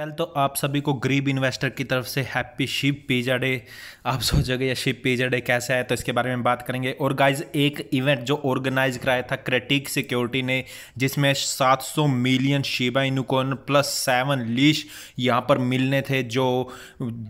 पहले तो आप सभी को गरीब इन्वेस्टर की तरफ से हैप्पी शिप पिज़्ज़ा डे आप सोचोगे या शिप पिज़्ज़ा डे कैसा है तो इसके बारे में बात करेंगे और गाइज एक इवेंट जो ऑर्गेनाइज कराया था क्रेटिक सिक्योरिटी ने जिसमें 700 million Shiba Inu coin plus seven leash यहाँ पर मिलने थे जो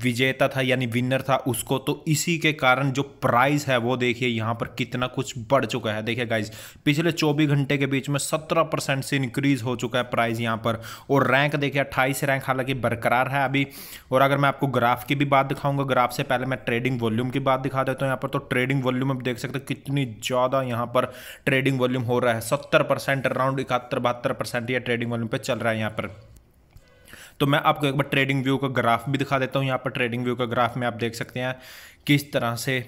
विजेता था यानी विनर था उसको तो इसी के कारण जो प्राइज़ है वो देखिए यहाँ पर कितना कुछ बढ़ चुका है देखिए गाइज पिछले चौबीस घंटे के बीच में सत्रह से इंक्रीज़ हो चुका है प्राइज़ यहाँ पर और रैंक देखिए अट्ठाईस रैंक हालांकि हालांकि बरकरार है अभी और अगर मैं आपको ग्राफ की भी बात दिखाऊंगा ग्राफ से पहले मैं ट्रेडिंग वॉल्यूम की बात दिखा देता हूँ यहाँ पर तो ट्रेडिंग वॉल्यूम आप देख सकते हो कितनी ज़्यादा यहाँ पर ट्रेडिंग वॉल्यूम हो रहा है सत्तर परसेंट अराउंड इकहत्तर बहत्तर परसेंट ये ट्रेडिंग वॉल्यूम पर चल रहा है यहाँ पर तो मैं आपको एक बार ट्रेडिंग व्यू का ग्राफ भी दिखा देता हूँ यहाँ पर ट्रेडिंग व्यू का ग्राफ में आप देख सकते हैं किस तरह से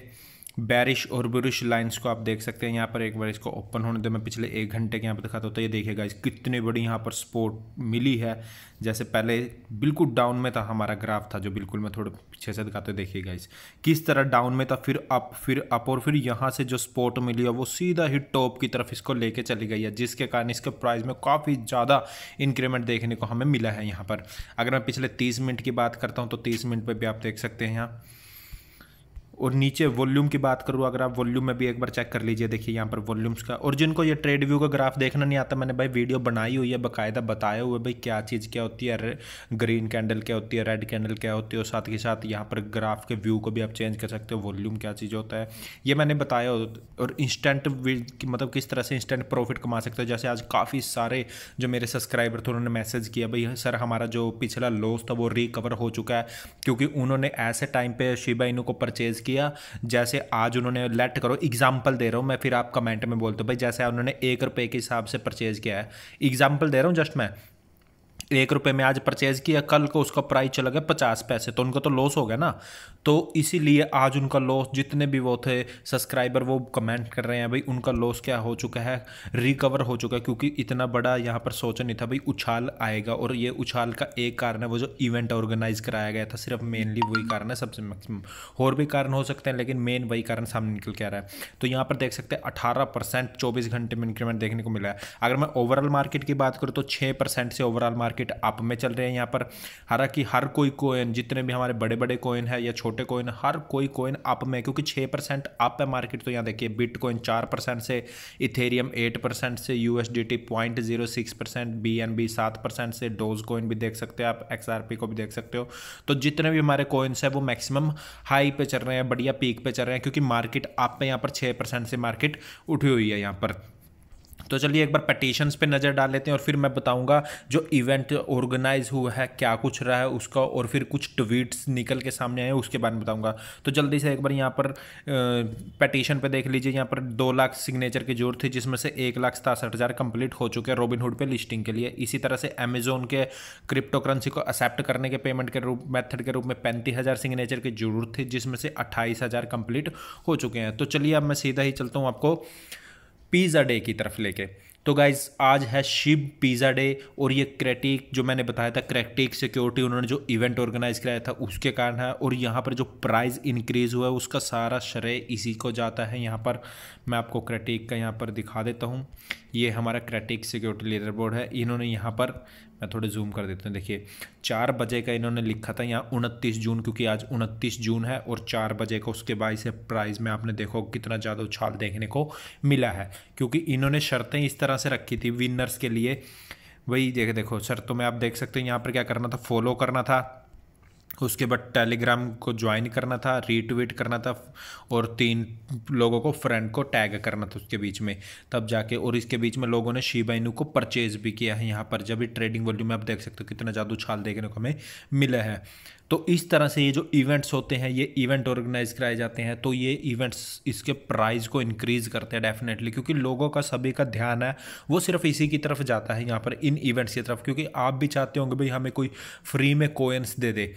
बैरिश और बुरिश लाइंस को आप देख सकते हैं यहाँ पर एक बार इसको ओपन होने दो मैं पिछले एक घंटे के यहाँ पर दिखाता हूँ तो ये देखिएगा इस कितने बड़ी यहाँ पर सपोर्ट मिली है जैसे पहले बिल्कुल डाउन में था हमारा ग्राफ था जो बिल्कुल मैं थोड़ा पीछे से दिखाते देखिएगा इस किस तरह डाउन में था फिर अप फिर अप और फिर यहाँ से जो स्पोर्ट मिली है वो सीधा ही टॉप की तरफ इसको लेके चली गई है जिसके कारण इसके प्राइस में काफ़ी ज़्यादा इंक्रीमेंट देखने को हमें मिला है यहाँ पर अगर मैं पिछले तीस मिनट की बात करता हूँ तो तीस मिनट पर भी आप देख सकते हैं यहाँ और नीचे वॉल्यूम की बात करूँ अगर आप वॉल्यूम में भी एक बार चेक कर लीजिए देखिए यहाँ पर वॉल्यूम्स का और जिनको ये ट्रेड व्यू का ग्राफ देखना नहीं आता मैंने भाई वीडियो बनाई हुई है बाकायदा बताया हुआ भाई क्या चीज़ क्या होती है ग्रीन कैंडल क्या होती है रेड कैंडल क्या होती है और साथ ही साथ यहाँ पर ग्राफ के व्यू को भी आप चेंज कर सकते हो वॉल्यूम क्या चीज़ होता है ये मैंने बताया और इंस्टेंट मतलब किस तरह से इंस्टेंट प्रॉफिट कमा सकते हो जैसे आज काफ़ी सारे जो मेरे सब्सक्राइबर थे उन्होंने मैसेज किया भाई सर हमारा जो पिछला लॉस था वो रिकवर हो चुका है क्योंकि उन्होंने ऐसे टाइम पर शिबा इनू को परचेज़ किया जैसे आज उन्होंने लेट करो एग्जाम्पल दे रहा हूँ मैं फिर आप कमेंट में बोलते हो भाई जैसे उन्होंने एक रुपये के हिसाब से परचेज़ किया है एग्जाम्पल दे रहा हूँ जस्ट मैं एक रुपये में आज परचेज़ किया कल को उसका प्राइस चला गया पचास पैसे तो उनका तो लॉस हो गया ना तो इसीलिए आज उनका लॉस जितने भी वो थे सब्सक्राइबर वो कमेंट कर रहे हैं भाई उनका लॉस क्या हो चुका है रिकवर हो चुका है क्योंकि इतना बड़ा यहाँ पर सोचा नहीं था भाई उछाल आएगा और ये उछाल का एक कारण है वो जो इवेंट ऑर्गेनाइज कराया गया था सिर्फ मेनली वही कारण है सबसे मैक्सिमम और भी कारण हो सकते हैं लेकिन मेन वही कारण सामने निकल के आ रहा है तो यहाँ पर देख सकते हैं अठारह परसेंट घंटे में इंक्रीमेंट देखने को मिला है अगर मैं ओवरऑल मार्केट की बात करूँ तो छः से ओवरऑल मार्केट मार्केट अप में चल रहे हैं यहाँ पर हालांकि हर कोई कोइन जितने भी हमारे बड़े बड़े कोइन है या छोटे कोइन हर कोई कोइन अप में क्योंकि छः परसेंट अप है मार्केट तो यहाँ देखिए बिट कोइन चार परसेंट से इथेरियम एट परसेंट से U S D T point zero six percent B N B सात परसेंट से डोज कोइन भी देख सकते हैं आप एक्स आर पी को भी देख सकते हो तो जितने भी हमारे कोइन्स हैं वो मैक्सिमम हाई पे चल रहे हैं बढ़िया पीक पे चल रहे हैं क्योंकि मार्केट आप में यहाँ पर छः परसेंट से मार्केट उठी हुई है यहाँ पर तो चलिए एक बार पटिशन्स पे नज़र डाल लेते हैं और फिर मैं बताऊंगा जो इवेंट ऑर्गेनाइज हुआ है क्या कुछ रहा है उसका और फिर कुछ ट्वीट्स निकल के सामने आए उसके बारे में बताऊंगा तो जल्दी से एक बार यहाँ पर पटिशन पे देख लीजिए यहाँ पर दो लाख सिग्नेचर की जरूरत थी जिसमें से एक लाख सतासठ हज़ार कंप्लीट हो चुके हैं रॉबिनहुड पर लिस्टिंग के लिए इसी तरह से अमेजोन के क्रिप्टो करेंसी को एक्सेप्ट करने के पेमेंट के रूप मैथड के रूप में पैंतीस हज़ार सिग्नेचर की जरूरत थी जिसमें से अट्ठाईस हज़ार कंप्लीट हो चुके हैं तो चलिए अब मैं सीधा ही चलता हूँ आपको पिज़्ज़ा डे की तरफ लेके तो गाइज आज है शिव पिज़्ज़ा डे और ये क्रेटिक जो मैंने बताया था क्रेटिक सिक्योरिटी उन्होंने जो इवेंट ऑर्गेनाइज कराया था उसके कारण है और यहाँ पर जो प्राइस इंक्रीज हुआ है उसका सारा श्रेय इसी को जाता है यहाँ पर मैं आपको क्रेटिक का यहाँ पर दिखा देता हूँ ये हमारा क्रेटिक सिक्योरिटी लीडर बोर्ड है इन्होंने यहाँ पर मैं थोड़े जूम कर देता हूँ देखिए चार बजे का इन्होंने लिखा था यहाँ उनतीस जून क्योंकि आज उनतीस जून है और चार बजे का उसके बाद इसे प्राइस में आपने देखो कितना ज़्यादा उछाल देखने को मिला है क्योंकि इन्होंने शर्तें इस तरह से रखी थी विनर्स के लिए वही देखे देखो शर्तों में आप देख सकते हो यहाँ पर क्या करना था फॉलो करना था उसके बाद टेलीग्राम को ज्वाइन करना था रीट्वीट करना था और तीन लोगों को फ्रेंड को टैग करना था उसके बीच में तब जाके और इसके बीच में लोगों ने शिबाइनू को परचेज़ भी किया है यहाँ पर जब भी ट्रेडिंग वॉल्यूम में आप देख सकते हो कितना जादू उछाल देखने को हमें मिला है तो इस तरह से ये जो इवेंट्स होते हैं ये इवेंट ऑर्गेनाइज कराए जाते हैं तो ये इवेंट्स इसके प्राइस को इंक्रीज़ करते हैं डेफिनेटली क्योंकि लोगों का सभी का ध्यान है वो सिर्फ इसी की तरफ जाता है यहाँ पर इन इवेंट्स की तरफ क्योंकि आप भी चाहते होंगे भाई हमें कोई फ्री में कोयंस दे दे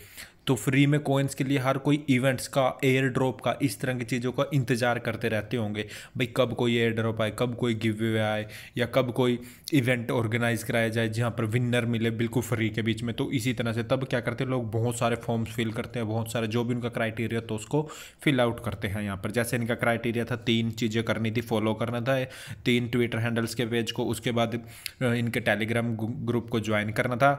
तो फ्री में कोइंस के लिए हर कोई इवेंट्स का एयर ड्रॉप का इस तरह की चीज़ों का इंतज़ार करते रहते होंगे भाई कब कोई एयर ड्रॉप आए कब कोई गिव वे आए या कब कोई इवेंट ऑर्गेनाइज कराया जाए जहाँ पर विनर मिले बिल्कुल फ्री के बीच में तो इसी तरह से तब क्या करते हैं लोग बहुत सारे फॉर्म्स फिल करते हैं बहुत सारे जो भी उनका क्राइटेरिया तो उसको फिल आउट करते हैं यहाँ पर जैसे इनका क्राइटेरिया था तीन चीज़ें करनी थी फॉलो करना था तीन ट्विटर हैंडल्स के पेज को उसके बाद इनके टेलीग्राम ग्रुप को ज्वाइन करना था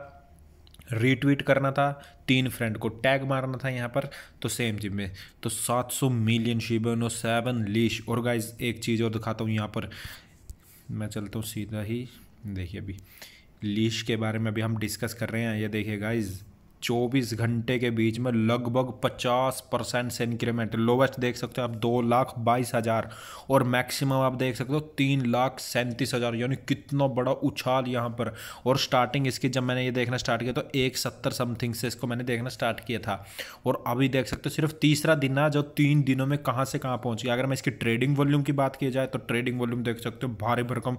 रीट्वीट करना था तीन फ्रेंड को टैग मारना था यहाँ पर तो सेम चीज में तो 700 मिलियन शिबनो सेवन लीश और गाइज एक चीज़ और दिखाता हूँ यहाँ पर मैं चलता हूँ सीधा ही देखिए अभी लीश के बारे में अभी हम डिस्कस कर रहे हैं ये देखिए गाइज़ चौबीस घंटे के बीच में लगभग पचास परसेंट से इंक्रीमेंट लोवेस्ट देख सकते हो आप दो लाख बाईस हज़ार और मैक्सिमम आप देख सकते हो तीन लाख सैंतीस हज़ार यानी कितना बड़ा उछाल यहाँ पर और स्टार्टिंग इसकी जब मैंने ये देखना स्टार्ट किया तो एक सत्तर समथिंग से इसको मैंने देखना स्टार्ट किया था और अभी देख सकते हो सिर्फ तीसरा दिन ना जो तीन दिनों में कहाँ से कहाँ पहुँच गया अगर मैं इसकी ट्रेडिंग वॉल्यूम की बात की जाए तो ट्रेडिंग वॉल्यूम देख सकते हो भारी भरकम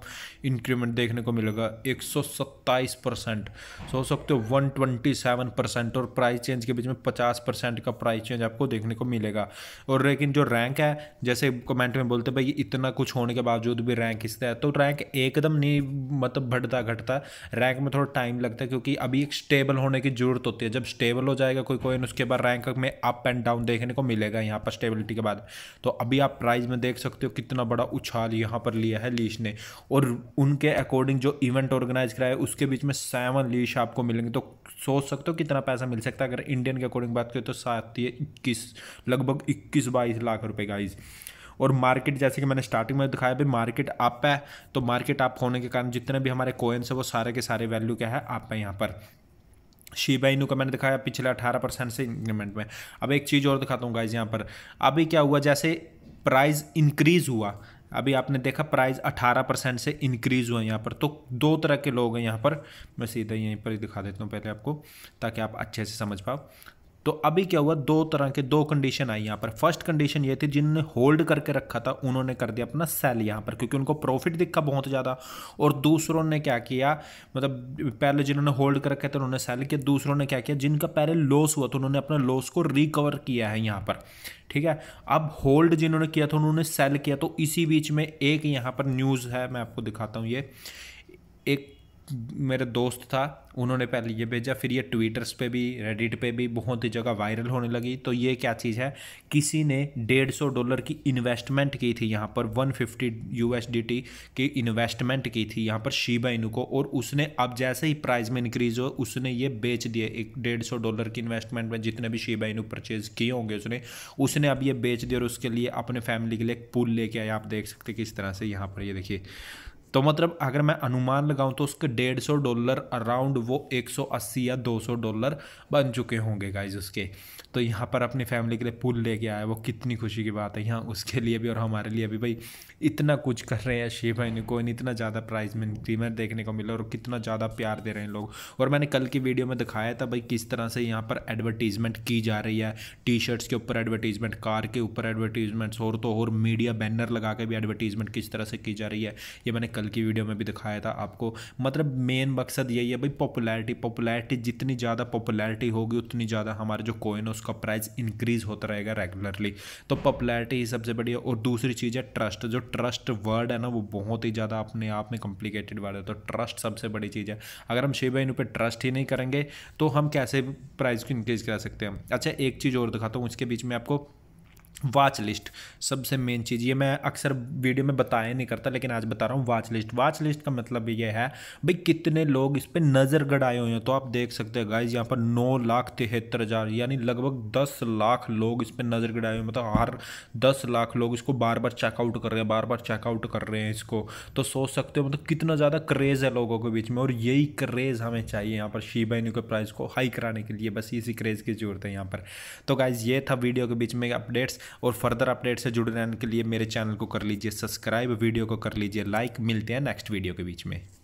इंक्रीमेंट देखने को मिलेगा एक सौ सत्ताईस परसेंट सो सकते हो one twenty seven percent percent और प्राइस चेंज के बीच में पचास परसेंट का प्राइस चेंज आपको देखने को मिलेगा और लेकिन जो रैंक है जैसे कमेंट में बोलते भाई इतना कुछ होने के बावजूद भी रैंक इस है तो रैंक एकदम नहीं मतलब बढ़ता घटता रैंक में थोड़ा टाइम लगता है क्योंकि अभी एक स्टेबल होने की जरूरत होती है जब स्टेबल हो जाएगा कोई कोइन उसके बाद रैंक में अप एंड डाउन देखने को मिलेगा यहाँ पर स्टेबिलिटी के बाद तो अभी आप प्राइस में देख सकते हो कितना बड़ा उछाल यहाँ पर लिया है लीश ने और उनके अकॉर्डिंग जो इवेंट ऑर्गेनाइज कराया उसके बीच में सेवन लीश आपको मिलेंगे तो सोच सकते हो कितना कितना पैसा मिल सकता है अगर इंडियन के अकॉर्डिंग बात करें तो सात या इक्कीस लगभग इक्कीस बाईस लाख रुपए गाइस और मार्केट जैसे कि मैंने स्टार्टिंग में दिखाया भाई मार्केट अप है तो मार्केट अप होने के कारण जितने भी हमारे कोइन्स हैं वो सारे के सारे वैल्यू क्या है आप है यहाँ पर शिबा इनू का मैंने दिखाया पिछले अठारह परसेंट से इंक्रीमेंट में अब एक चीज़ और दिखाता हूँ गाइज यहाँ पर अभी क्या हुआ जैसे प्राइस इंक्रीज हुआ अभी आपने देखा प्राइस 18 परसेंट से इंक्रीज़ हुआ यहाँ पर तो दो तरह के लोग हैं यहाँ पर मैं सीधा यहीं पर दिखा देता हूँ पहले आपको ताकि आप अच्छे से समझ पाओ तो अभी क्या हुआ दो तरह के दो कंडीशन आई यहाँ पर फर्स्ट कंडीशन ये थी जिनने होल्ड करके रखा था उन्होंने कर दिया अपना सेल यहाँ पर क्योंकि उनको प्रॉफिट दिखा बहुत ज़्यादा और दूसरों ने क्या किया मतलब पहले जिन्होंने होल्ड कर रखे थे उन्होंने सेल किया दूसरों ने क्या किया जिनका पहले लॉस हुआ था उन्होंने अपने लॉस को रिकवर किया है यहाँ पर ठीक है अब होल्ड जिन्होंने किया था उन्होंने सेल किया तो इसी बीच में एक यहाँ पर न्यूज़ है मैं आपको दिखाता हूँ ये एक मेरा दोस्त था उन्होंने पहले ये भेजा फिर ये ट्विटर्स पे भी रेडिट पे भी बहुत ही जगह वायरल होने लगी तो ये क्या चीज़ है किसी ने डेढ़ सौ डॉलर की इन्वेस्टमेंट की थी यहाँ पर वन फिफ्टी यू की इन्वेस्टमेंट की थी यहाँ पर शीबा इनू को और उसने अब जैसे ही प्राइस में इंक्रीज हो उसने ये बेच दिए एक डेढ़ सौ डॉलर की इन्वेस्टमेंट में जितने भी शीबा इनू परचेज किए होंगे उसने उसने अब ये बेच दिया और उसके लिए अपने फैमिली के लिए एक पुल लेके आया आप देख सकते किस तरह से यहाँ पर ये देखिए तो मतलब अगर मैं अनुमान लगाऊं तो उसके डेढ़ सौ डॉलर अराउंड वो एक सौ अस्सी या दो सौ डॉलर बन चुके होंगे गाइज उसके तो यहाँ पर अपनी फैमिली के लिए पुल लेके आया वो कितनी खुशी की बात है यहाँ उसके लिए भी और हमारे लिए भी भाई इतना कुछ कर रहे हैं शेब भाई को इतना ज़्यादा प्राइज में इंक्रीमेंट देखने को मिला और कितना ज़्यादा प्यार दे रहे हैं लोग और मैंने कल की वीडियो में दिखाया था भाई किस तरह से यहाँ पर एडवर्टीज़मेंट की जा रही है टी शर्ट्स के ऊपर एडवर्टीज़मेंट कार के ऊपर एडवर्टीज़मेंट्स और तो और मीडिया बैनर लगा के भी एडवर्टीज़मेंट किस तरह से की जा रही है ये मैंने कल की वीडियो में भी दिखाया था आपको मतलब मेन मकसद यही है भाई पॉपुलैरिटी पॉपुलैरिटी जितनी ज़्यादा पॉपुलैरिटी होगी उतनी ज़्यादा हमारे जो कोइन है उसका प्राइस इंक्रीज होता रहेगा रेगुलरली तो पॉपुलैरिटी ही सबसे बड़ी है और दूसरी चीज़ है ट्रस्ट जो ट्रस्ट वर्ड है ना वो बहुत ही ज़्यादा अपने आप में कॉम्प्लिकेटेड वर्ड है तो ट्रस्ट सबसे बड़ी चीज़ है अगर हम शिव इन पर ट्रस्ट ही नहीं करेंगे तो हम कैसे प्राइस को इंक्रीज कर सकते हैं अच्छा एक चीज़ और दिखाता हूँ उसके बीच में आपको वाच लिस्ट सबसे मेन चीज़ ये मैं अक्सर वीडियो में बताया नहीं करता लेकिन आज बता रहा हूँ वाच लिस्ट वाच लिस्ट का मतलब ये है भाई कितने लोग इस पर नज़र गड़ाए हुए हैं तो आप देख सकते हैं गाइज यहाँ पर नौ लाख तिहत्तर हज़ार यानी लगभग दस लाख लोग इस पर नज़र गड़ाए हुए मतलब हर दस लाख लोग इसको बार बार चेकआउट कर रहे हैं बार बार चेकआउट कर रहे हैं इसको तो सोच सकते हो मतलब कितना ज़्यादा क्रेज़ है लोगों के बीच में और यही क्रेज़ हमें चाहिए यहाँ पर शी बहनी के प्राइस को हाई कराने के लिए बस इसी क्रेज़ की ज़रूरत है यहाँ पर तो गाइज़ ये था वीडियो के बीच में अपडेट्स और फर्दर अपडेट से जुड़े रहने के लिए मेरे चैनल को कर लीजिए सब्सक्राइब वीडियो को कर लीजिए लाइक मिलते हैं नेक्स्ट वीडियो के बीच में